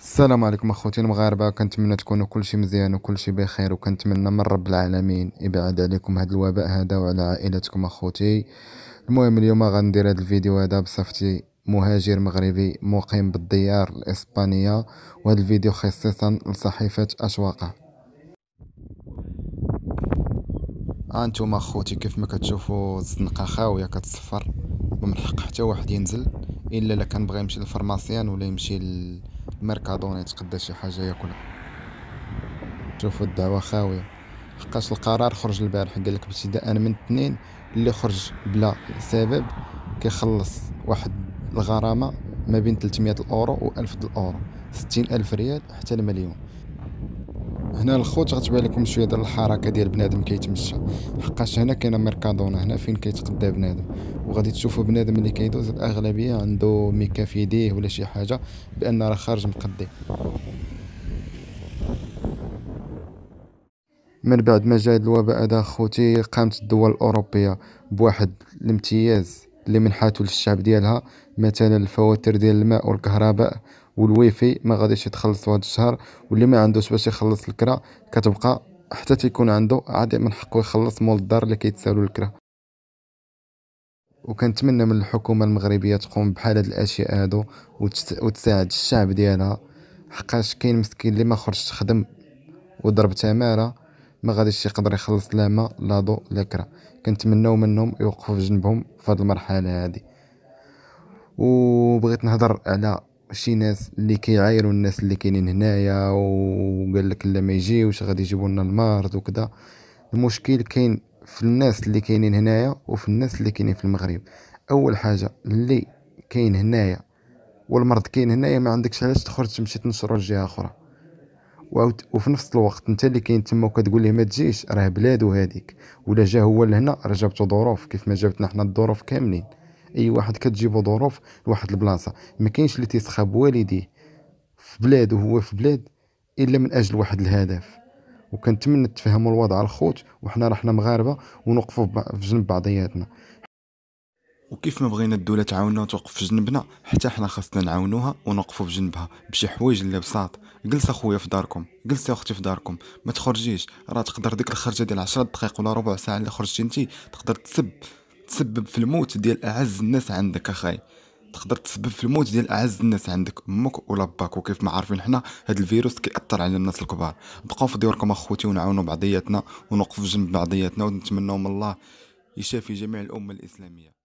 السلام عليكم اخوتي المغاربه كنتمنى تكونوا كل شيء مزيان وكل شيء بخير وكنتمنى من رب العالمين يبعد عليكم هذا الوباء هذا وعلى عائلتكم اخوتي المهم اليوم غندير هذا الفيديو هذا بصفتي مهاجر مغربي مقيم بالديار الاسبانيه وهذا الفيديو خصيصا لصحيفه اشواقه آه، انتم اخوتي كيف ما كتشوفوا الزنقه خاويه كتصفر ومن حق حتى واحد ينزل الا الا كان بغى يمشي للفرماسيان ولا يمشي للميركادون يتقدى شي حاجه ياكلها شوفوا الدعوه خاويه حقاش القرار خرج البارح قال لك ابتداء من اثنين اللي خرج بلا سبب كيخلص واحد الغرامه ما بين 300 اورو و 1000 الاورو 60 الف ريال حتى المليون هنا الخوت غتبان لكم شويه ديال الحركه ديال بنادم كيتمشى حقاش هنا كاينه ميركادونا هنا فين كيتقدى بنادم وغادي تشوفوا بنادم اللي كيدوز الاغلبيه عنده ميكا في يديه ولا شي حاجه بان راه خارج مقدي من بعد ما جا هاد الوباء هذا خوتي قامت الدول الاوروبيه بواحد الامتياز اللي منحاتو للشعب ديالها مثلا الفواتير ديال الماء والكهرباء والواي فاي ما غاديش يتخلص هذا الشهر واللي ما عندوش باش يخلص الكرا كتبقى حتى تيكون عنده عاد من حقه يخلص مول الدار اللي كيتسالو الكرا وكنتمنى من الحكومه المغربيه تقوم بحال هاد الاشياء هادو وتساعد الشعب ديالها حقاش كاين مسكين اللي ما خرجش خدم وضرب تماره ما غاديش يقدر يخلص لا ما لا ضو لا كرا كنتمناو منهم يوقفوا في جنبهم في هاد المرحله هادي وبغيت نهضر على شي ناس اللي كيعايروا الناس اللي كاينين هنايا وقال لك لا ما يجيوش غادي يجيبوا لنا المرض وكذا المشكل كاين في الناس اللي كاينين هنايا وفي الناس اللي كاينين في المغرب اول حاجه اللي كاين هنايا والمرض كاين هنايا ما عندكش علاش تخرج تمشي تنشرو لجهه اخرى وفي نفس الوقت انت اللي كاين تما وكتقول ليه ما تجيش راه بلادو هذيك ولا جا هو لهنا راه جابته ظروف كيف ما جابتنا حنا الظروف كاملين اي واحد كتجيبو ظروف لواحد البلاصه ما كاينش اللي تيسخاب والديه في بلاد وهو في بلاد الا من اجل واحد الهدف وكنتمنى تفهموا الوضع الخوت وحنا راه حنا مغاربه ونوقفوا في جنب بعضياتنا وكيف ما بغينا الدولة تعاوننا وتوقف في جنبنا حتى حنا خاصنا نعاونوها ونوقفوا في جنبها بشي حوايج اللي بساط جلس اخويا في داركم جلس اختي في داركم ما تخرجيش راه تقدر ديك الخرجه ديال 10 دقائق ولا ربع ساعه اللي خرجتي انت تقدر تسب تسبب في الموت ديال اعز الناس عندك اخاي تقدر تسبب في الموت ديال اعز الناس عندك امك ولا باك وكيف ما عارفين حنا هذا الفيروس كيأثر على الناس الكبار بقاو في ديوركم اخوتي ونعاونوا بعضياتنا ونوقف جنب بعضياتنا ونتمنوا من الله يشافي جميع الامه الاسلاميه